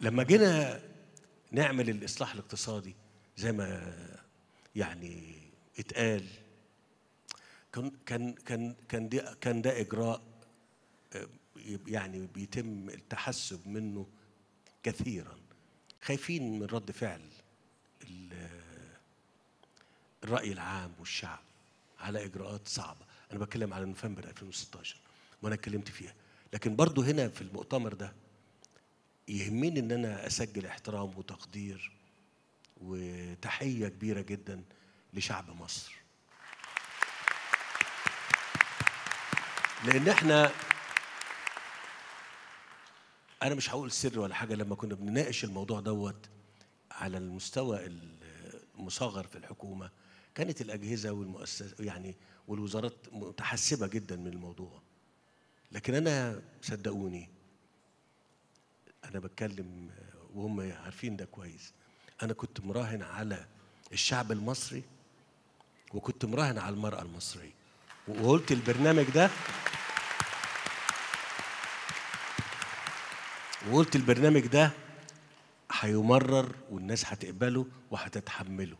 لما جينا نعمل الاصلاح الاقتصادي زي ما يعني اتقال كان كان كان كان ده كان ده اجراء آه، يعني بيتم التحسب منه كثيرا خايفين من رد فعل الرأي العام والشعب على إجراءات صعبة أنا بتكلم على نوفمبر 2016 وأنا اتكلمت فيها لكن برضو هنا في المؤتمر ده يهمني ان انا اسجل احترام وتقدير وتحيه كبيره جدا لشعب مصر لان احنا انا مش هقول سر ولا حاجه لما كنا بنناقش الموضوع دوت على المستوى المصغر في الحكومه كانت الاجهزه والمؤسسات يعني والوزارات متحسبه جدا من الموضوع لكن انا صدقوني انا بتكلم وهم عارفين ده كويس انا كنت مراهن على الشعب المصري وكنت مراهن على المراه المصريه وقلت البرنامج ده وقلت البرنامج ده هيمرر والناس هتقبله وهتتحمله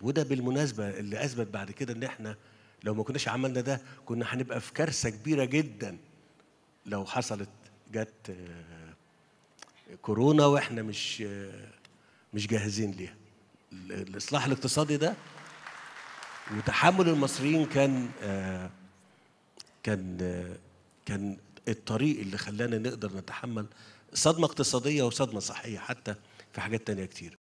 وده بالمناسبه اللي اثبت بعد كده ان احنا لو ما كناش عملنا ده كنا هنبقى في كارثه كبيره جدا لو حصلت جت كورونا واحنا مش مش جاهزين ليها الاصلاح الاقتصادي ده وتحمل المصريين كان كان كان الطريق اللي خلانا نقدر نتحمل صدمة اقتصادية وصدمة صحية حتى في حاجات تانية كتير